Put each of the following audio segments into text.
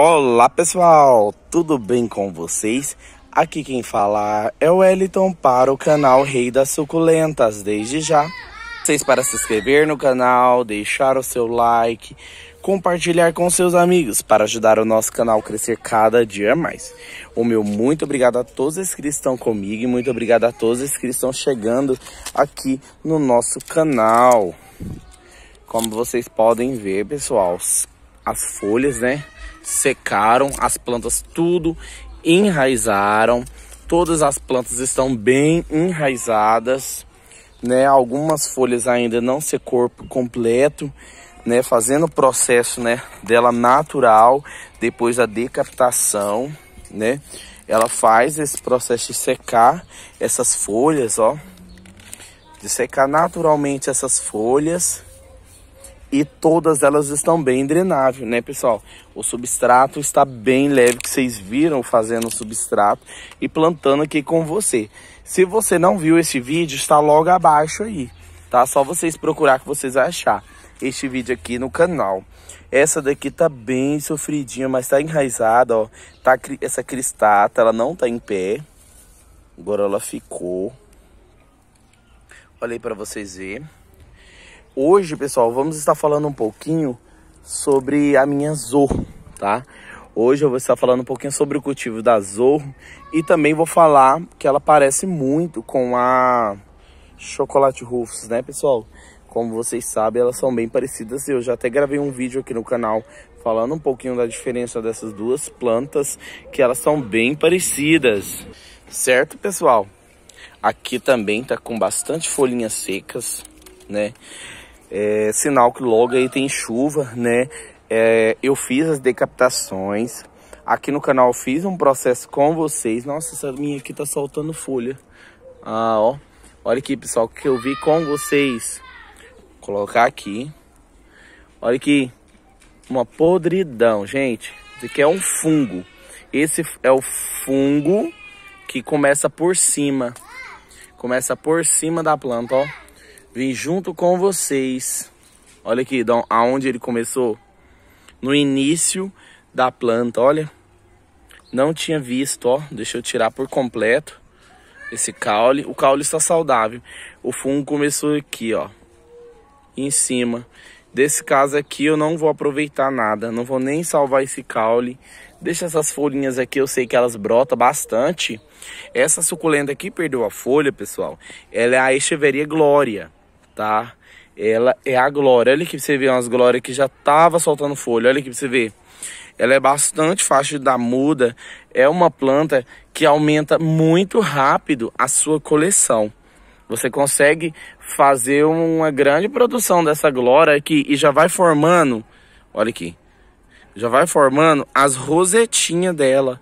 Olá pessoal, tudo bem com vocês? Aqui quem fala é o Wellington para o canal Rei das Suculentas. Desde já, vocês para se inscrever no canal, deixar o seu like, compartilhar com seus amigos para ajudar o nosso canal a crescer cada dia mais. O meu muito obrigado a todos os que estão comigo e muito obrigado a todos os que estão chegando aqui no nosso canal. Como vocês podem ver, pessoal, as folhas, né? secaram, as plantas tudo enraizaram, todas as plantas estão bem enraizadas, né? Algumas folhas ainda não corpo completo, né? Fazendo o processo, né, dela natural depois da decapitação, né? Ela faz esse processo de secar essas folhas, ó, de secar naturalmente essas folhas e todas elas estão bem drenável, né, pessoal? O substrato está bem leve, que vocês viram fazendo o substrato e plantando aqui com você. Se você não viu esse vídeo, está logo abaixo aí, tá? Só vocês procurar que vocês vão achar este vídeo aqui no canal. Essa daqui tá bem sofridinha, mas tá enraizada, ó. Tá essa cristata, ela não tá em pé. Agora ela ficou. Olhei para vocês verem. Hoje, pessoal, vamos estar falando um pouquinho sobre a minha zorro, tá? Hoje eu vou estar falando um pouquinho sobre o cultivo da zorro e também vou falar que ela parece muito com a chocolate rufus, né, pessoal? Como vocês sabem, elas são bem parecidas. Eu já até gravei um vídeo aqui no canal falando um pouquinho da diferença dessas duas plantas, que elas são bem parecidas. Certo, pessoal? Aqui também tá com bastante folhinhas secas, né? é, sinal que logo aí tem chuva, né? É, eu fiz as decapitações. Aqui no canal fiz um processo com vocês. Nossa, essa minha aqui tá soltando folha. Ah, ó. Olha aqui, pessoal, o que eu vi com vocês. Vou colocar aqui. Olha aqui. Uma podridão, gente. Isso aqui é um fungo. Esse é o fungo que começa por cima. Começa por cima da planta, ó. Vim junto com vocês. Olha aqui, aonde ele começou. No início da planta, olha. Não tinha visto, ó. Deixa eu tirar por completo esse caule. O caule está saudável. O fungo começou aqui, ó. Em cima. Desse caso aqui eu não vou aproveitar nada, não vou nem salvar esse caule. Deixa essas folhinhas aqui, eu sei que elas brotam bastante. Essa suculenta aqui perdeu a folha, pessoal. Ela é a Echeveria Glória tá? Ela é a glória. Olha aqui pra você ver umas glórias que já tava soltando folha. Olha aqui pra você ver. Ela é bastante fácil da muda. É uma planta que aumenta muito rápido a sua coleção. Você consegue fazer uma grande produção dessa glória aqui e já vai formando, olha aqui, já vai formando as rosetinhas dela.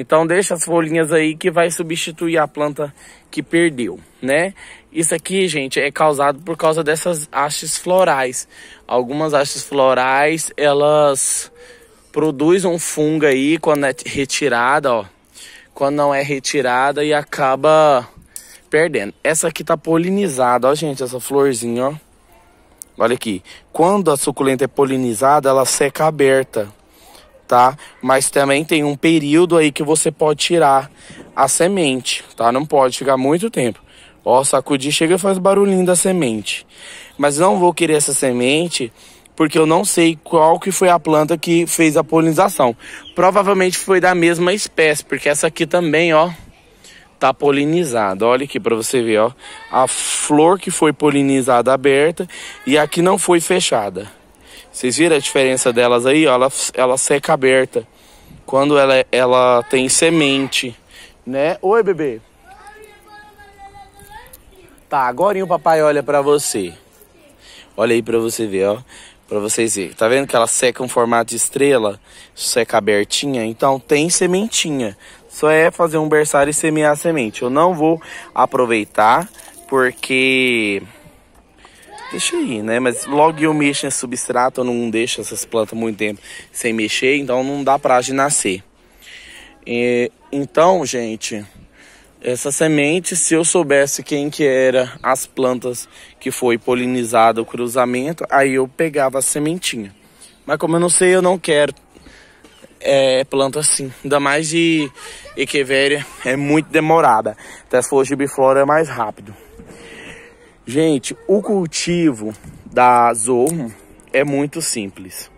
Então deixa as folhinhas aí que vai substituir a planta que perdeu, né? Isso aqui, gente, é causado por causa dessas hastes florais. Algumas hastes florais, elas produzem um fungo aí quando é retirada, ó. Quando não é retirada e acaba perdendo. Essa aqui tá polinizada, ó, gente, essa florzinha, ó. Olha aqui. Quando a suculenta é polinizada, ela seca aberta tá? Mas também tem um período aí que você pode tirar a semente, tá? Não pode ficar muito tempo. Ó, sacudir chega e faz barulhinho da semente. Mas não vou querer essa semente porque eu não sei qual que foi a planta que fez a polinização. Provavelmente foi da mesma espécie, porque essa aqui também, ó, tá polinizada. Olha aqui para você ver, ó, a flor que foi polinizada aberta e aqui não foi fechada. Vocês viram a diferença delas aí? Ó, ela, ela seca aberta. Quando ela, ela tem semente, né? Oi, bebê. Tá, agora o papai olha para você. Olha aí para você ver, ó. Pra vocês verem. Tá vendo que ela seca um formato de estrela? Seca abertinha? Então tem sementinha. Só é fazer um berçário e semear a semente. Eu não vou aproveitar porque deixa aí, né? Mas logo eu mexo em substrato, eu não deixo essas plantas muito tempo sem mexer, então não dá pra de nascer. E, então, gente, essa semente, se eu soubesse quem que era as plantas que foi polinizada o cruzamento, aí eu pegava a sementinha. Mas como eu não sei, eu não quero é, planta assim. Ainda mais de Echeveria, é muito demorada. Até se for gibiflora é mais rápido. Gente, o cultivo da zorro é muito simples,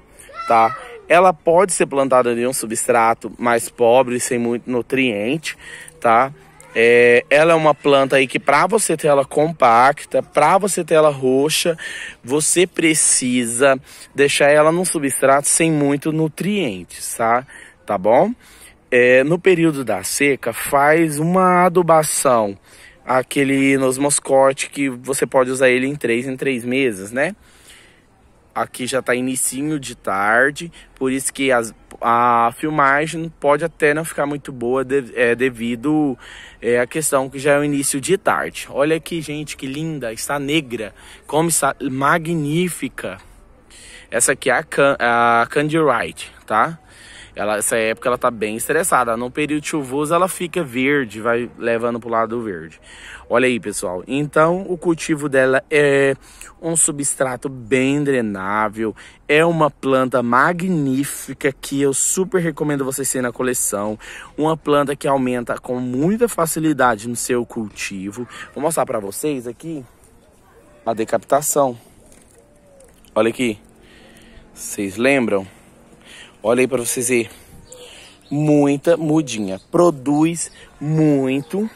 tá? Ela pode ser plantada em um substrato mais pobre, sem muito nutriente, tá? É, ela é uma planta aí que para você ter ela compacta, para você ter ela roxa, você precisa deixar ela num substrato sem muito nutrientes, tá? Tá bom? É, no período da seca, faz uma adubação aquele Nosmos que você pode usar ele em três em três meses, né? Aqui já tá inicinho de tarde, por isso que as, a filmagem pode até não ficar muito boa de, é, devido é, a questão que já é o início de tarde. Olha aqui, gente, que linda, está negra, como está magnífica. Essa aqui é a, Can, a Candy Wright, tá? Ela, essa época ela tá bem estressada. No período chuvoso ela fica verde, vai levando pro lado verde. Olha aí, pessoal. Então o cultivo dela é um substrato bem drenável, é uma planta magnífica que eu super recomendo vocês terem na coleção. Uma planta que aumenta com muita facilidade no seu cultivo. Vou mostrar para vocês aqui a decapitação. Olha aqui. Vocês lembram? Olha aí para vocês verem. Muita mudinha. Produz muito.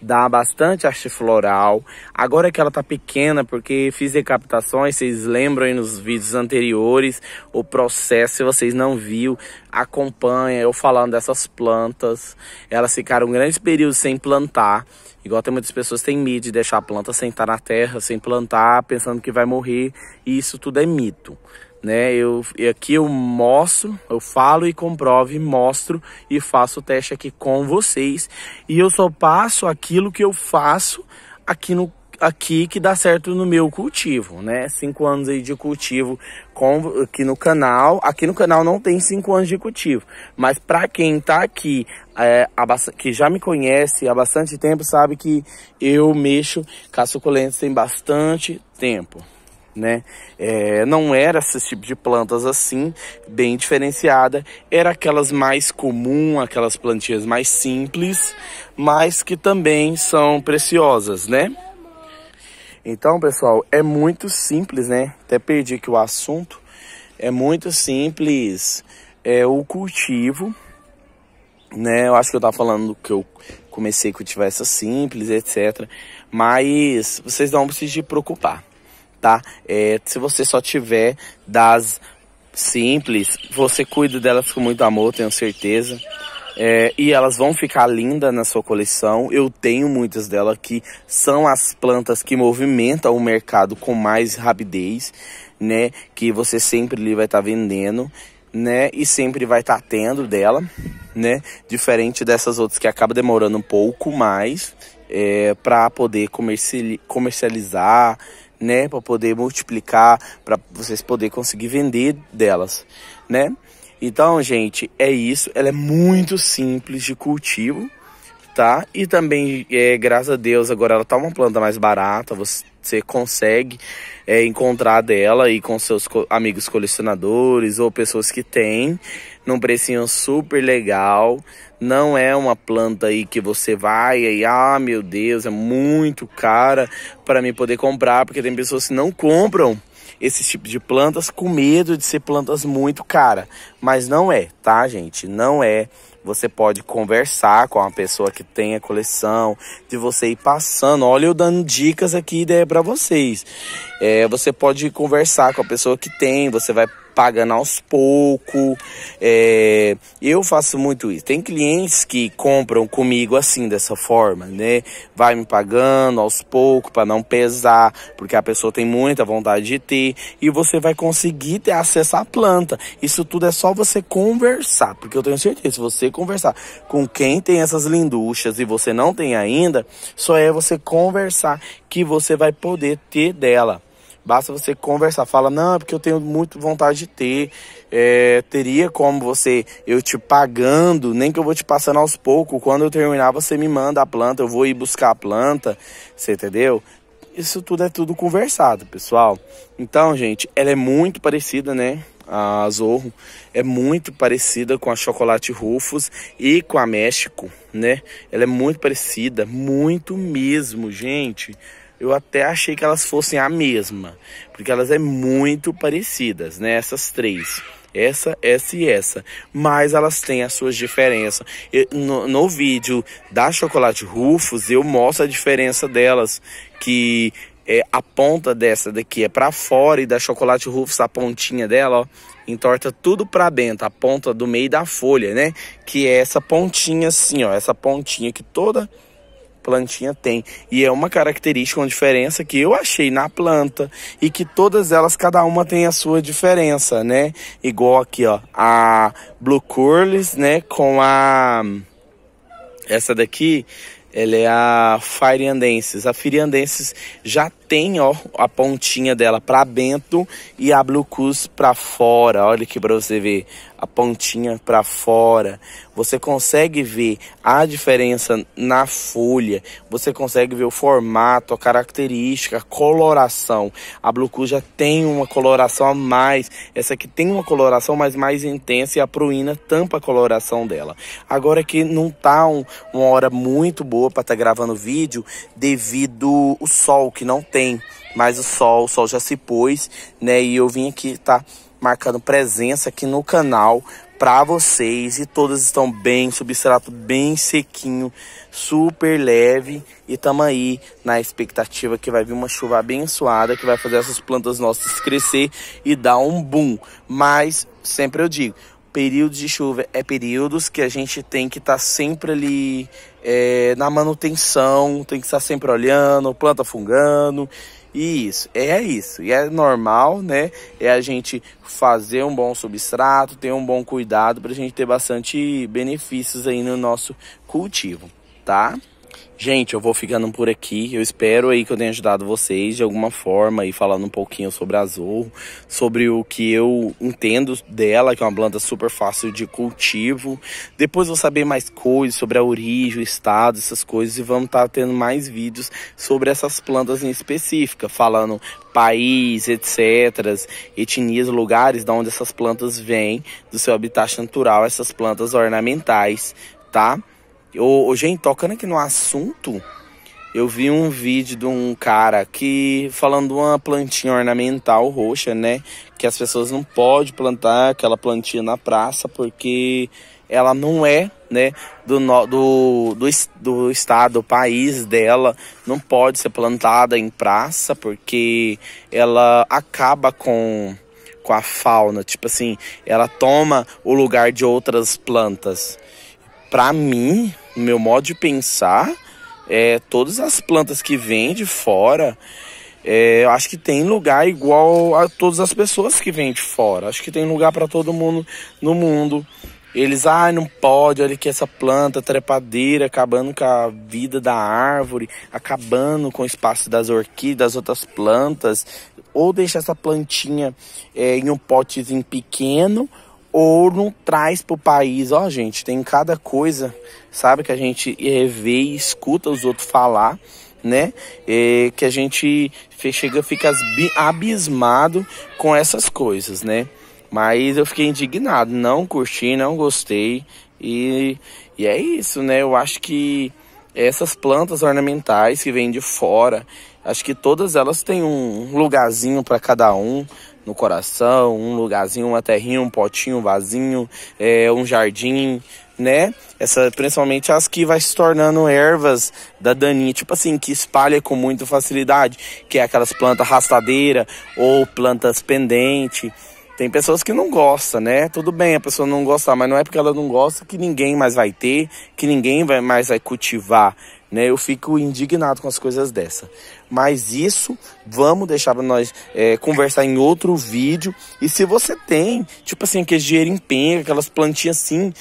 Dá bastante arte floral. Agora que ela tá pequena, porque fiz decapitações, vocês lembram aí nos vídeos anteriores o processo, se vocês não viu, acompanha eu falando dessas plantas. Elas ficaram um grande período sem plantar. Igual tem muitas pessoas que têm medo de deixar a planta sentar na terra, sem plantar, pensando que vai morrer. E isso tudo é mito né? Eu aqui eu mostro, eu falo e comprovo e mostro e faço o teste aqui com vocês. E eu só passo aquilo que eu faço aqui no aqui que dá certo no meu cultivo, né? Cinco anos aí de cultivo com, aqui no canal. Aqui no canal não tem cinco anos de cultivo, mas para quem tá aqui, é, que já me conhece há bastante tempo, sabe que eu mexo com as suculentas tem bastante tempo né? É, não era esse tipo de plantas assim, bem diferenciada. Era aquelas mais comum, aquelas plantinhas mais simples, mas que também são preciosas, né? Então, pessoal, é muito simples, né? Até perdi aqui o assunto. É muito simples é, o cultivo, né? Eu acho que eu tava falando que eu comecei a cultivar essa simples, etc. Mas vocês não precisam se preocupar tá? É, se você só tiver das simples, você cuida delas com muito amor, tenho certeza. É, e elas vão ficar lindas na sua coleção. Eu tenho muitas delas que são as plantas que movimentam o mercado com mais rapidez, né? Que você sempre ali vai estar tá vendendo, né? E sempre vai estar tá tendo dela, né? Diferente dessas outras que acaba demorando um pouco mais é, para poder comerci comercializar né, para poder multiplicar, para vocês poder conseguir vender delas, né? Então, gente, é isso. Ela é muito simples de cultivo tá? E também, é, graças a Deus, agora ela tá uma planta mais barata, você consegue é, encontrar dela e com seus co amigos colecionadores ou pessoas que têm, num precinho super legal. Não é uma planta aí que você vai e, ah, meu Deus, é muito cara para mim poder comprar, porque tem pessoas que não compram esses tipos de plantas com medo de ser plantas muito cara, mas não é, tá, gente? Não é. Você pode conversar com uma pessoa que tem a coleção, de você ir passando. Olha, eu dando dicas aqui ideia para vocês. É, você pode conversar com a pessoa que tem, você vai pagando aos poucos. É, eu faço muito isso. Tem clientes que compram comigo assim, dessa forma, né? Vai me pagando aos poucos para não pesar, porque a pessoa tem muita vontade de ter e você vai conseguir ter acesso à planta. Isso tudo é só você conversar, porque eu tenho certeza, se você conversar com quem tem essas linduchas e você não tem ainda, só é você conversar que você vai poder ter dela. Basta você conversar, fala, não, é porque eu tenho muito vontade de ter. É, teria como você, eu te pagando, nem que eu vou te passando aos poucos. Quando eu terminar, você me manda a planta, eu vou ir buscar a planta. Você entendeu? Isso tudo é tudo conversado, pessoal. Então, gente, ela é muito parecida, né? A Zorro é muito parecida com a Chocolate Rufus e com a México, né? Ela é muito parecida, muito mesmo, gente eu até achei que elas fossem a mesma, porque elas é muito parecidas, né? Essas três. Essa, essa e essa. Mas elas têm as suas diferenças. Eu, no, no vídeo da Chocolate Rufus, eu mostro a diferença delas. Que é, a ponta dessa daqui é para fora e da Chocolate Rufus a pontinha dela, ó, entorta tudo para dentro, a ponta do meio da folha, né? Que é essa pontinha assim, ó, essa pontinha que toda plantinha tem. E é uma característica, uma diferença que eu achei na planta e que todas elas, cada uma tem a sua diferença, né? Igual aqui, ó, a Blue Curlis, né, com a essa daqui, ela é a Firiandensis. A Firiandensis já tem, ó, a pontinha dela para dentro e a Blue Cus para fora. Olha aqui para você ver a pontinha para fora. Você consegue ver a diferença na folha, você consegue ver o formato, a característica, a coloração. A Blue Cool já tem uma coloração a mais, essa aqui tem uma coloração mas mais intensa e a Pruína tampa a coloração dela. Agora que não tá um, uma hora muito boa para estar tá gravando vídeo devido o sol que não tem, mas o sol, o sol já se pôs, né? E eu vim aqui tá marcando presença aqui no canal para vocês e todas estão bem, substrato bem sequinho, super leve e tamo aí na expectativa que vai vir uma chuva abençoada que vai fazer essas plantas nossas crescer e dar um boom. Mas sempre eu digo, períodos de chuva é períodos que a gente tem que estar tá sempre ali é, na manutenção, tem que estar sempre olhando, planta fungando e isso, é isso. E é normal, né? É a gente fazer um bom substrato, ter um bom cuidado para a gente ter bastante benefícios aí no nosso cultivo, tá? Gente, eu vou ficando por aqui. Eu espero aí que eu tenha ajudado vocês de alguma forma e falando um pouquinho sobre a Azul, sobre o que eu entendo dela, que é uma planta super fácil de cultivo. Depois vou saber mais coisas sobre a origem, o estado, essas coisas e vamos estar tá tendo mais vídeos sobre essas plantas em específica, falando país, etc, etnias, lugares de onde essas plantas vêm, do seu habitat natural, essas plantas ornamentais, tá? O, gente, tocando aqui no assunto, eu vi um vídeo de um cara que falando de uma plantinha ornamental roxa, né? Que as pessoas não podem plantar aquela plantinha na praça porque ela não é, né, do, do, do, do estado, do país dela, não pode ser plantada em praça porque ela acaba com, com a fauna, tipo assim, ela toma o lugar de outras plantas para mim, no meu modo de pensar, é, todas as plantas que vêm de fora, é, eu acho que tem lugar igual a todas as pessoas que vêm de fora. Acho que tem lugar para todo mundo no mundo. Eles, ah, não pode, olha que essa planta trepadeira acabando com a vida da árvore, acabando com o espaço das orquídeas, das outras plantas. Ou deixa essa plantinha é, em um potezinho pequeno, ouro traz para o país. Ó, gente, tem cada coisa, sabe, que a gente eh, vê e escuta os outros falar, né? É, que a gente chega, fica abismado com essas coisas, né? Mas eu fiquei indignado, não curti, não gostei. E, e é isso, né? Eu acho que essas plantas ornamentais que vêm de fora, acho que todas elas têm um lugarzinho para cada um, no coração, um lugarzinho, uma terrinha, um potinho, um vasinho, é, um jardim, né? Essa, principalmente as que vai se tornando ervas da daninha, tipo assim, que espalha com muita facilidade, que é aquelas plantas rastadeiras ou plantas pendente. Tem pessoas que não gostam, né? Tudo bem a pessoa não gostar, mas não é porque ela não gosta que ninguém mais vai ter, que ninguém vai mais vai cultivar. Né? Eu fico indignado com as coisas dessa. Mas isso vamos deixar para nós é, conversar em outro vídeo. E se você tem, tipo assim, aquele dinheiro em penha, aquelas plantinhas assim,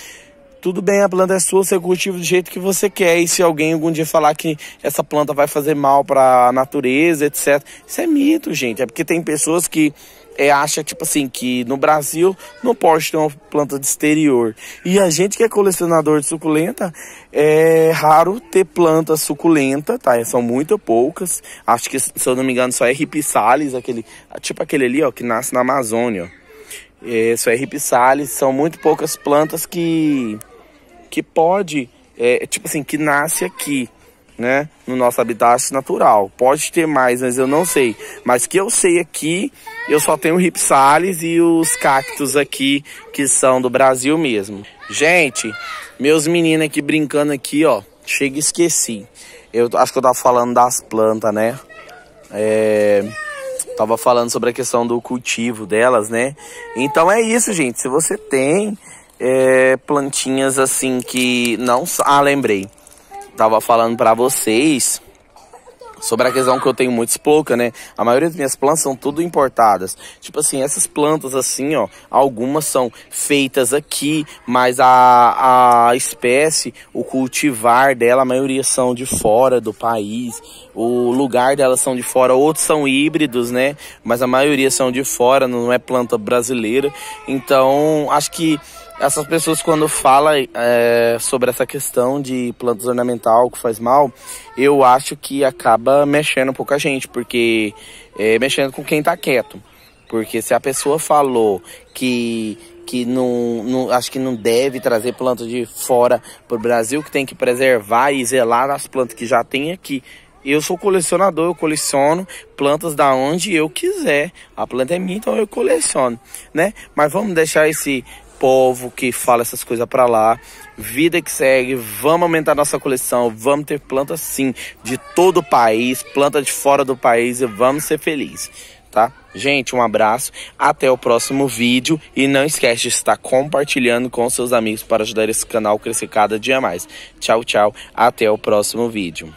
tudo bem, a planta é sua, você cultiva do jeito que você quer. E se alguém algum dia falar que essa planta vai fazer mal para a natureza, etc. Isso é mito, gente. É porque tem pessoas que é, acha, tipo assim, que no Brasil não pode ter uma planta de exterior. E a gente que é colecionador de suculenta, é raro ter planta suculenta, tá? É, são muito poucas. Acho que, se eu não me engano, só é ripissalis, aquele, tipo aquele ali, ó, que nasce na Amazônia, ó. É, só é ripissalis, são muito poucas plantas que, que pode, é, tipo assim, que nasce aqui né, no nosso habitat natural. Pode ter mais, mas eu não sei. Mas que eu sei aqui, eu só tenho ripsales e os cactos aqui que são do Brasil mesmo. Gente, meus meninos aqui brincando aqui, ó. Chega e esqueci. Eu acho que eu tava falando das plantas, né? É, tava falando sobre a questão do cultivo delas, né? Então é isso, gente. Se você tem é, plantinhas assim que não... Ah, lembrei tava falando para vocês sobre a questão que eu tenho muito pouca, né? A maioria das minhas plantas são tudo importadas. Tipo assim, essas plantas assim, ó, algumas são feitas aqui, mas a, a espécie, o cultivar dela, a maioria são de fora do país. O lugar delas são de fora, outros são híbridos, né? Mas a maioria são de fora, não é planta brasileira. Então, acho que essas pessoas quando falam é, sobre essa questão de plantas ornamental que faz mal, eu acho que acaba mexendo um pouco a gente, porque é, mexendo com quem tá quieto. Porque se a pessoa falou que que não, não, acho que não deve trazer plantas de fora para o Brasil, que tem que preservar e zelar as plantas que já tem aqui. Eu sou colecionador, eu coleciono plantas da onde eu quiser. A planta é minha, então eu coleciono, né? Mas vamos deixar esse povo que fala essas coisas para lá. Vida que segue, vamos aumentar nossa coleção, vamos ter plantas sim, de todo o país, planta de fora do país e vamos ser felizes, tá? Gente, um abraço, até o próximo vídeo e não esquece de estar compartilhando com seus amigos para ajudar esse canal a crescer cada dia mais. Tchau, tchau, até o próximo vídeo.